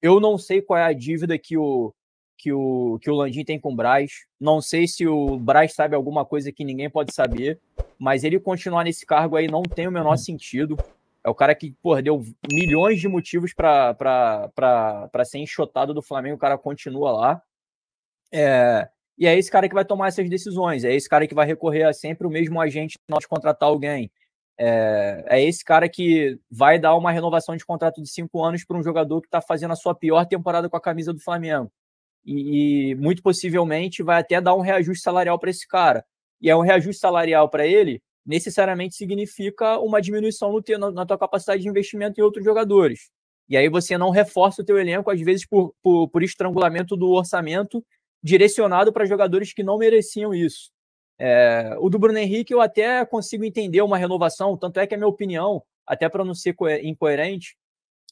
Eu não sei qual é a dívida que o, que o, que o Landim tem com o Braz. Não sei se o Braz sabe alguma coisa que ninguém pode saber, mas ele continuar nesse cargo aí não tem o menor uhum. sentido. É o cara que, pô, deu milhões de motivos para ser enxotado do Flamengo, o cara continua lá. É, e é esse cara que vai tomar essas decisões, é esse cara que vai recorrer a sempre o mesmo agente na hora de contratar alguém. É, é, esse cara que vai dar uma renovação de contrato de cinco anos para um jogador que está fazendo a sua pior temporada com a camisa do Flamengo. E, e muito possivelmente vai até dar um reajuste salarial para esse cara. E é um reajuste salarial para ele necessariamente significa uma diminuição no teu, na, na tua capacidade de investimento em outros jogadores. E aí você não reforça o teu elenco, às vezes por, por, por estrangulamento do orçamento direcionado para jogadores que não mereciam isso. É, o do Bruno Henrique eu até consigo entender uma renovação, tanto é que a minha opinião, até para não ser incoerente,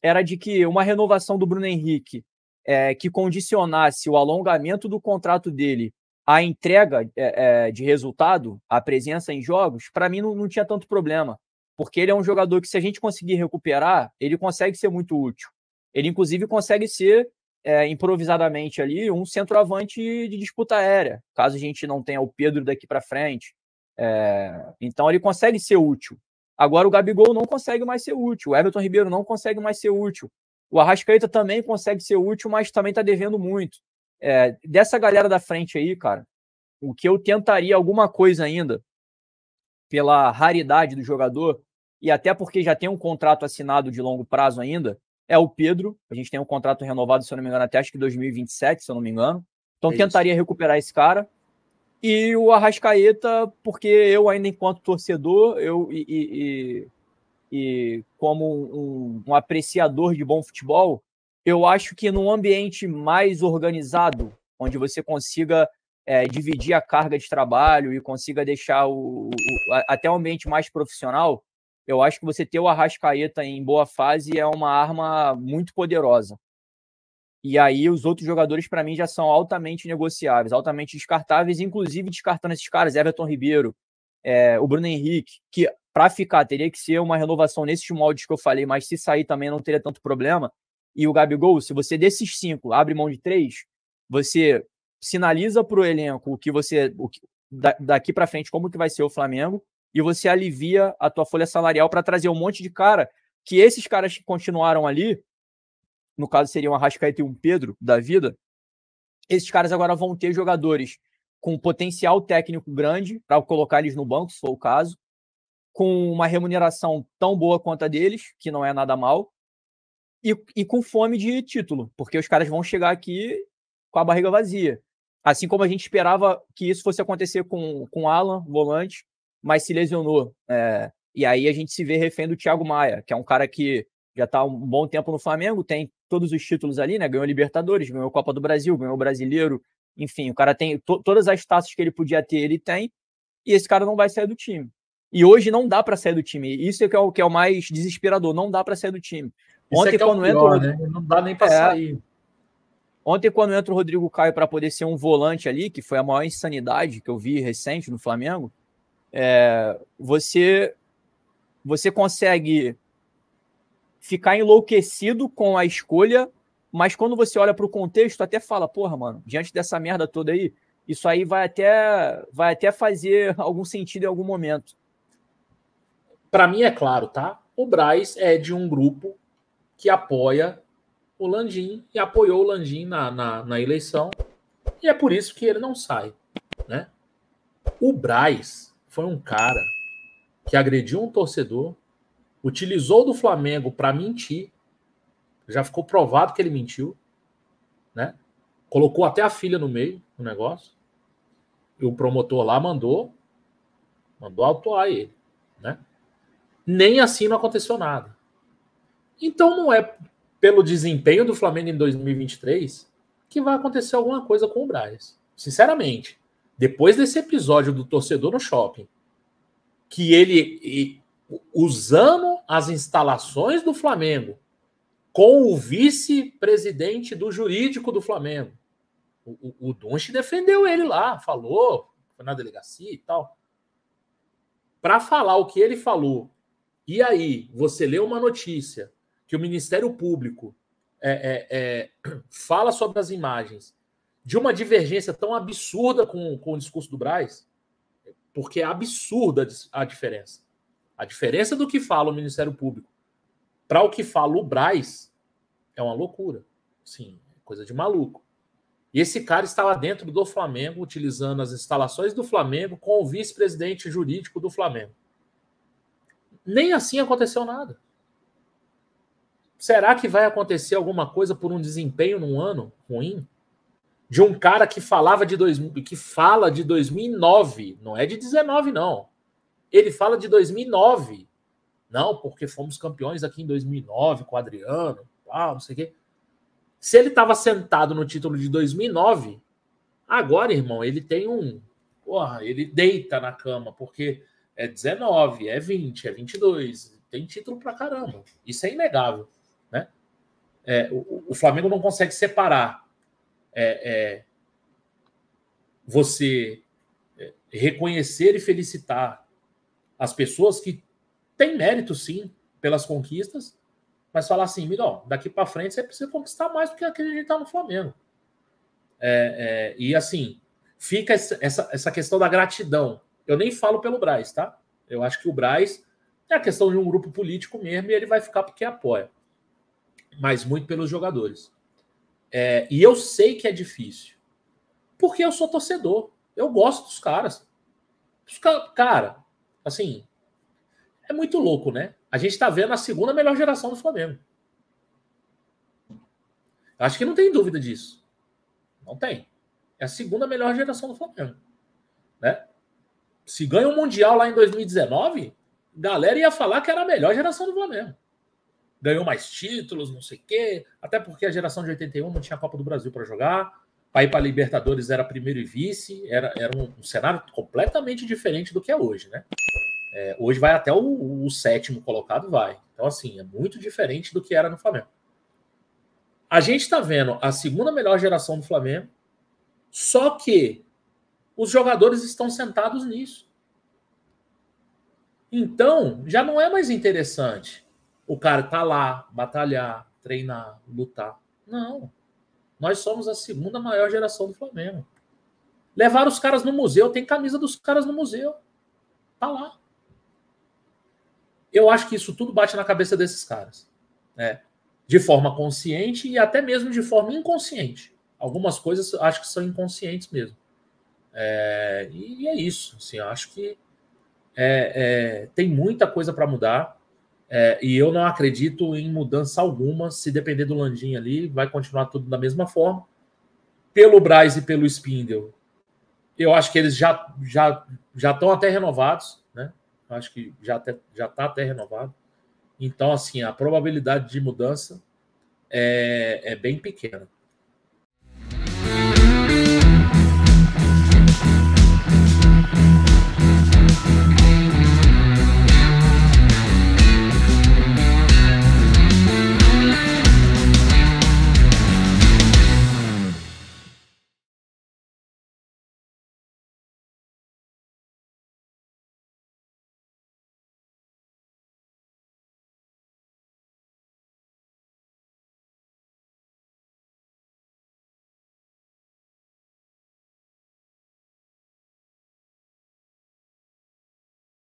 era de que uma renovação do Bruno Henrique é, que condicionasse o alongamento do contrato dele à entrega é, é de resultado, à presença em jogos, para mim não, não tinha tanto problema, porque ele é um jogador que se a gente conseguir recuperar, ele consegue ser muito útil. Ele inclusive consegue ser é, improvisadamente ali um centroavante de disputa aérea, caso a gente não tenha o Pedro daqui para frente. É, então ele consegue ser útil. Agora o Gabigol não consegue mais ser útil, o Everton Ribeiro não consegue mais ser útil, o Arrascaeta também consegue ser útil, mas também está devendo muito. É, dessa galera da frente aí, cara, o que eu tentaria alguma coisa ainda, pela raridade do jogador, e até porque já tem um contrato assinado de longo prazo ainda, é o Pedro. A gente tem um contrato renovado, se eu não me engano, até acho que 2027, se eu não me engano. Então é tentaria isso. recuperar esse cara. E o Arrascaeta, porque eu ainda enquanto torcedor, eu e, e, e, e como um, um apreciador de bom futebol, eu acho que num ambiente mais organizado, onde você consiga é, dividir a carga de trabalho e consiga deixar o, o, até um ambiente mais profissional, eu acho que você ter o Arrascaeta em boa fase é uma arma muito poderosa. E aí os outros jogadores, para mim, já são altamente negociáveis, altamente descartáveis, inclusive descartando esses caras, Everton Ribeiro, é, o Bruno Henrique, que para ficar teria que ser uma renovação nesses moldes que eu falei, mas se sair também não teria tanto problema. E o Gabigol, se você desses cinco abre mão de três, você sinaliza para o elenco o que você, o que, daqui para frente como que vai ser o Flamengo e você alivia a tua folha salarial para trazer um monte de cara que esses caras que continuaram ali, no caso seriam a Rascaeta e um Pedro da vida, esses caras agora vão ter jogadores com potencial técnico grande para colocar eles no banco, se for o caso, com uma remuneração tão boa quanto a deles, que não é nada mal, e, e com fome de título, porque os caras vão chegar aqui com a barriga vazia. Assim como a gente esperava que isso fosse acontecer com, com Alan, volante, mas se lesionou. É, e aí a gente se vê refém do Thiago Maia, que é um cara que já está um bom tempo no Flamengo, tem todos os títulos ali, né? Ganhou Libertadores, ganhou Copa do Brasil, ganhou Brasileiro, enfim, o cara tem to todas as taças que ele podia ter, ele tem, e esse cara não vai sair do time. E hoje não dá para sair do time. Isso é que é o que é o mais desesperador, não dá para sair do time. Isso é Ontem é quando é pior, entra, né? não dá nem para é... sair. Ontem quando entra o Rodrigo Caio para poder ser um volante ali, que foi a maior insanidade que eu vi recente no Flamengo, é, você, você consegue ficar enlouquecido com a escolha, mas quando você olha para o contexto, até fala, porra, mano, diante dessa merda toda aí, isso aí vai até, vai até fazer algum sentido em algum momento. Para mim é claro, tá? O Braz é de um grupo que apoia o Landim e apoiou o Landim na, na, na eleição, e é por isso que ele não sai, né? O Braz foi um cara que agrediu um torcedor, utilizou do Flamengo para mentir, já ficou provado que ele mentiu, né? Colocou até a filha no meio do negócio. E o promotor lá mandou mandou autuar ele, né? Nem assim não aconteceu nada. Então não é pelo desempenho do Flamengo em 2023 que vai acontecer alguma coisa com o Braz. Sinceramente, depois desse episódio do torcedor no shopping, que ele usando as instalações do Flamengo com o vice-presidente do jurídico do Flamengo. O, o, o Dunche defendeu ele lá, falou, foi na delegacia e tal. Para falar o que ele falou, e aí você lê uma notícia que o Ministério Público é, é, é, fala sobre as imagens de uma divergência tão absurda com, com o discurso do Braz, porque é absurda a diferença. A diferença do que fala o Ministério Público para o que fala o Braz é uma loucura. Sim, é coisa de maluco. E esse cara estava dentro do Flamengo, utilizando as instalações do Flamengo com o vice-presidente jurídico do Flamengo. Nem assim aconteceu nada. Será que vai acontecer alguma coisa por um desempenho num ano ruim? de um cara que falava de dois, que fala de 2009, não é de 19 não. Ele fala de 2009. Não, porque fomos campeões aqui em 2009 com o Adriano, ah não sei o quê. Se ele estava sentado no título de 2009, agora, irmão, ele tem um, porra, ele deita na cama, porque é 19, é 20, é 22, tem título pra caramba. Isso é inegável, né? É, o, o Flamengo não consegue separar é, é, você é, reconhecer e felicitar as pessoas que têm mérito, sim, pelas conquistas, mas falar assim, Miguel, daqui para frente você precisa conquistar mais do que aquele que está no Flamengo. É, é, e assim, fica essa, essa, essa questão da gratidão. Eu nem falo pelo Braz, tá? Eu acho que o Braz é a questão de um grupo político mesmo e ele vai ficar porque apoia, mas muito pelos jogadores. É, e eu sei que é difícil. Porque eu sou torcedor. Eu gosto dos caras. Os ca cara, assim, é muito louco, né? A gente tá vendo a segunda melhor geração do Flamengo. Acho que não tem dúvida disso. Não tem. É a segunda melhor geração do Flamengo. Né? Se ganha o um Mundial lá em 2019, galera ia falar que era a melhor geração do Flamengo ganhou mais títulos, não sei o quê. Até porque a geração de 81 não tinha Copa do Brasil para jogar. Para ir para Libertadores era primeiro e vice. Era, era um, um cenário completamente diferente do que é hoje, né? É, hoje vai até o, o, sétimo colocado, vai. Então, assim, é muito diferente do que era no Flamengo. A gente está vendo a segunda melhor geração do Flamengo, só que os jogadores estão sentados nisso. Então, já não é mais interessante o cara tá lá, batalhar, treinar, lutar. Não. Nós somos a segunda maior geração do Flamengo. Levaram os caras no museu, tem camisa dos caras no museu. Tá lá. Eu acho que isso tudo bate na cabeça desses caras. Né? De forma consciente e até mesmo de forma inconsciente. Algumas coisas acho que são inconscientes mesmo. É, e é isso. Assim, acho que é, é, tem muita coisa para mudar. É, e eu não acredito em mudança alguma. Se depender do Landim ali, vai continuar tudo da mesma forma. Pelo Braz e pelo Spindle, eu acho que eles já já já estão até renovados, né? Eu acho que já até, já está até renovado. Então, assim, a probabilidade de mudança é, é bem pequena.